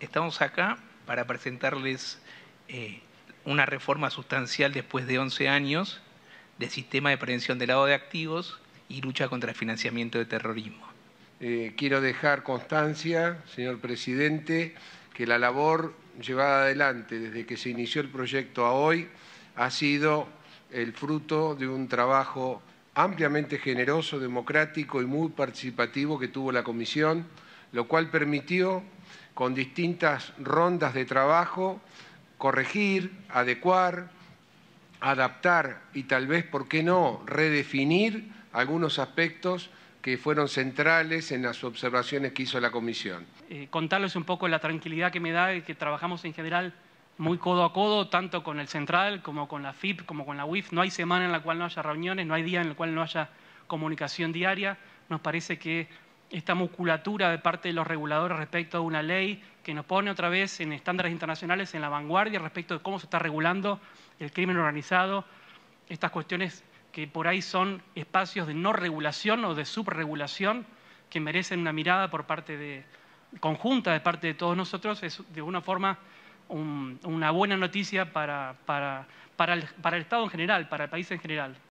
Estamos acá para presentarles eh, una reforma sustancial después de 11 años del sistema de prevención del lado de activos y lucha contra el financiamiento de terrorismo. Eh, quiero dejar constancia, señor presidente, que la labor llevada adelante desde que se inició el proyecto a hoy ha sido el fruto de un trabajo ampliamente generoso, democrático y muy participativo que tuvo la Comisión, lo cual permitió con distintas rondas de trabajo, corregir, adecuar, adaptar y tal vez, ¿por qué no?, redefinir algunos aspectos que fueron centrales en las observaciones que hizo la comisión. Eh, contarles un poco la tranquilidad que me da que trabajamos en general muy codo a codo, tanto con el central como con la FIP, como con la UIF. No hay semana en la cual no haya reuniones, no hay día en el cual no haya comunicación diaria. Nos parece que esta musculatura de parte de los reguladores respecto a una ley que nos pone otra vez en estándares internacionales en la vanguardia respecto de cómo se está regulando el crimen organizado, estas cuestiones que por ahí son espacios de no regulación o de subregulación que merecen una mirada por parte de conjunta de parte de todos nosotros, es de una forma una buena noticia para, para, para, para el Estado en general, para el país en general.